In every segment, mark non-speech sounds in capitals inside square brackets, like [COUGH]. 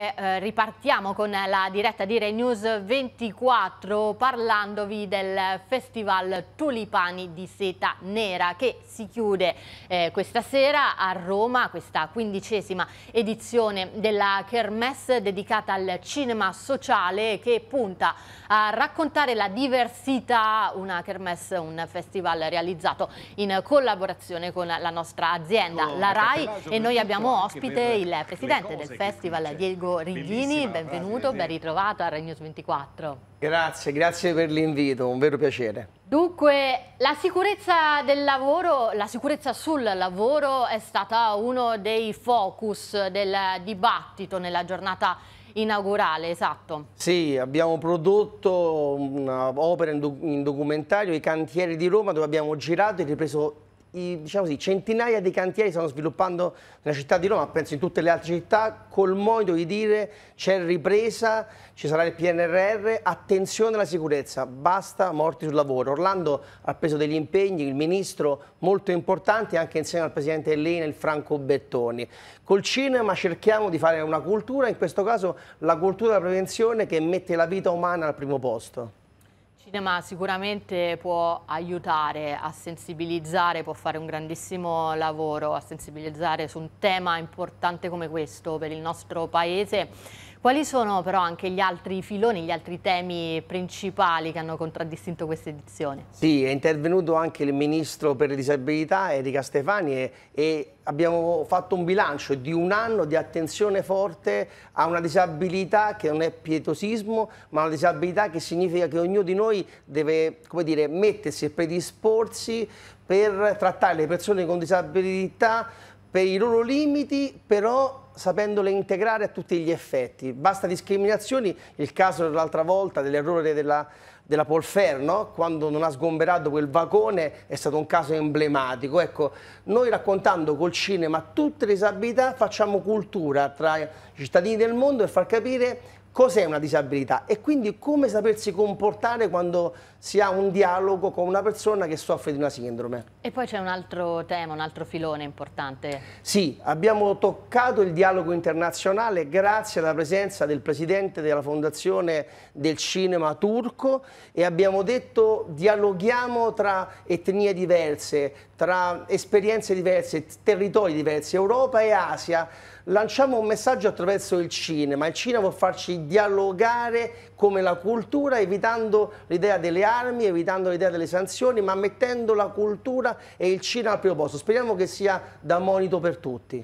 Eh, ripartiamo con la diretta di Re News 24 parlandovi del Festival Tulipani di Seta Nera che si chiude eh, questa sera a Roma, questa quindicesima edizione della Kermesse dedicata al cinema sociale che punta a raccontare la diversità, una Kermesse, un festival realizzato in collaborazione con la nostra azienda, oh, la RAI e noi abbiamo ospite il presidente del festival, Diego Marco Righini, Bellissima, benvenuto, ben ritrovato a Rai 24. Grazie, grazie per l'invito, un vero piacere. Dunque, la sicurezza del lavoro, la sicurezza sul lavoro è stata uno dei focus del dibattito nella giornata inaugurale, esatto. Sì, abbiamo prodotto un'opera in documentario, I cantieri di Roma, dove abbiamo girato e ripreso i, diciamo così, centinaia di cantieri stanno sviluppando nella città di Roma, penso in tutte le altre città, col modo di dire c'è ripresa, ci sarà il PNRR, attenzione alla sicurezza, basta morti sul lavoro. Orlando ha preso degli impegni, il ministro molto importante, anche insieme al presidente Elena, Franco Bettoni. Col cinema cerchiamo di fare una cultura, in questo caso la cultura della prevenzione che mette la vita umana al primo posto cinema sicuramente può aiutare a sensibilizzare, può fare un grandissimo lavoro a sensibilizzare su un tema importante come questo per il nostro paese quali sono però anche gli altri filoni, gli altri temi principali che hanno contraddistinto questa edizione? Sì, è intervenuto anche il Ministro per le disabilità Erika Stefani e, e abbiamo fatto un bilancio di un anno di attenzione forte a una disabilità che non è pietosismo, ma una disabilità che significa che ognuno di noi deve dire, mettersi e predisporsi per trattare le persone con disabilità per i loro limiti, però sapendole integrare a tutti gli effetti. Basta discriminazioni, il caso dell'altra volta dell'errore della, della Polferno, quando non ha sgomberato quel vagone, è stato un caso emblematico. Ecco, noi raccontando col cinema tutte le disabilità facciamo cultura tra i cittadini del mondo per far capire cos'è una disabilità e quindi come sapersi comportare quando si ha un dialogo con una persona che soffre di una sindrome. E poi c'è un altro tema, un altro filone importante. Sì, abbiamo toccato il dialogo internazionale grazie alla presenza del presidente della Fondazione del Cinema Turco e abbiamo detto dialoghiamo tra etnie diverse, tra esperienze diverse, territori diversi, Europa e Asia lanciamo un messaggio attraverso il cinema. Il cinema può farci dialogare come la cultura, evitando l'idea delle armi, evitando l'idea delle sanzioni, ma mettendo la cultura e il cinema al primo posto. Speriamo che sia da monito per tutti.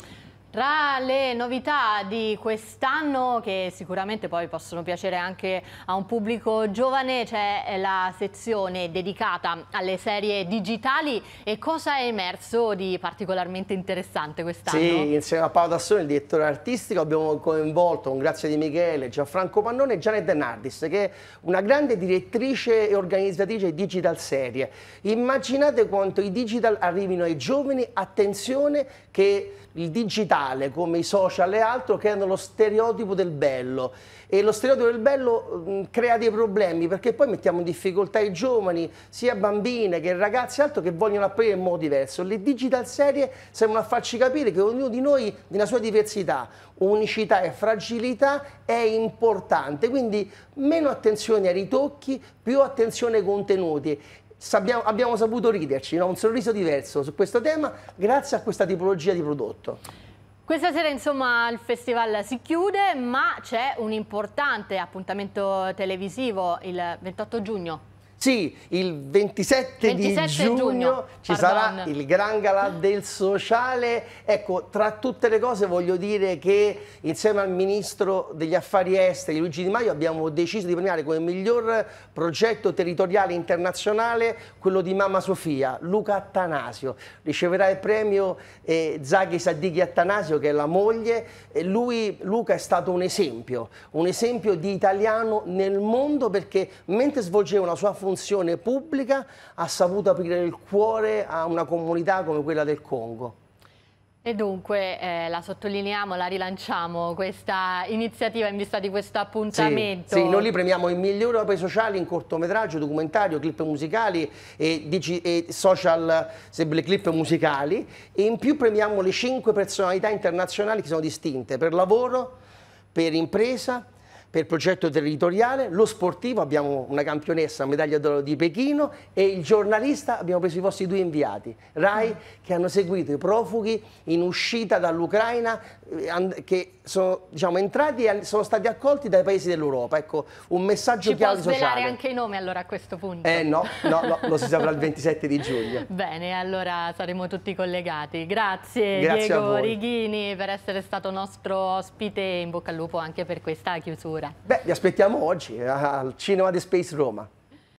Tra le novità di quest'anno, che sicuramente poi possono piacere anche a un pubblico giovane, c'è la sezione dedicata alle serie digitali e cosa è emerso di particolarmente interessante quest'anno? Sì, insieme a Paolo Tassone, il direttore artistico, abbiamo coinvolto, con grazie di Michele, Gianfranco Pannone e Janet Denardis, che è una grande direttrice e organizzatrice di digital serie. Immaginate quanto i digital arrivino ai giovani, attenzione che il digitale virale come i social e altro creano lo stereotipo del bello e lo stereotipo del bello mh, mm, crea dei problemi perché poi mettiamo in difficoltà i giovani, sia bambine che ragazzi altro che vogliono apparire in modo diverso. Le digital serie sembrano farci capire che ognuno di noi nella sua diversità, unicità e fragilità è importante, quindi meno attenzione ai ritocchi, più attenzione ai contenuti Sabbiamo, abbiamo saputo riderci, no? un sorriso diverso su questo tema grazie a questa tipologia di prodotto. Questa sera insomma il festival si chiude ma c'è un importante appuntamento televisivo il 28 giugno sì, il 27, 27 di giugno, giugno ci sarà il Gran Galà del Sociale. Ecco, tra tutte le cose voglio dire che insieme al Ministro degli Affari Esteri, Luigi Di Maio, abbiamo deciso di premiare come miglior progetto territoriale internazionale quello di Mamma Sofia, Luca Attanasio. Riceverà il premio eh, Zaghi Saddighi Attanasio, che è la moglie. E lui, Luca, è stato un esempio, un esempio di italiano nel mondo perché mentre svolgeva la sua funzione funzione pubblica ha saputo aprire il cuore a una comunità come quella del Congo. E dunque eh, la sottolineiamo, la rilanciamo questa iniziativa in vista di questo appuntamento. Sì, sì, noi li premiamo in migliori europei sociali in cortometraggio, documentario, clip musicali e, digi, e social sempre, clip musicali e in più premiamo le cinque personalità internazionali che sono distinte per lavoro, per impresa, per progetto territoriale, lo sportivo abbiamo una campionessa, medaglia d'oro di Pechino e il giornalista abbiamo preso i vostri due inviati, RAI, mm. che hanno seguito i profughi in uscita dall'Ucraina eh, che sono diciamo, entrati e sono stati accolti dai paesi dell'Europa. Ecco, un messaggio Ci chiaro sociale. Ci può svelare anche i nomi allora a questo punto? Eh no, no, no lo si saprà il 27 di giugno. [LAUGHS] Bene, allora saremo tutti collegati. Grazie, Grazie Diego Righini per essere stato nostro ospite in bocca al lupo anche per questa chiusura. Beh, vi aspettiamo oggi eh, al Cinema di Space Roma.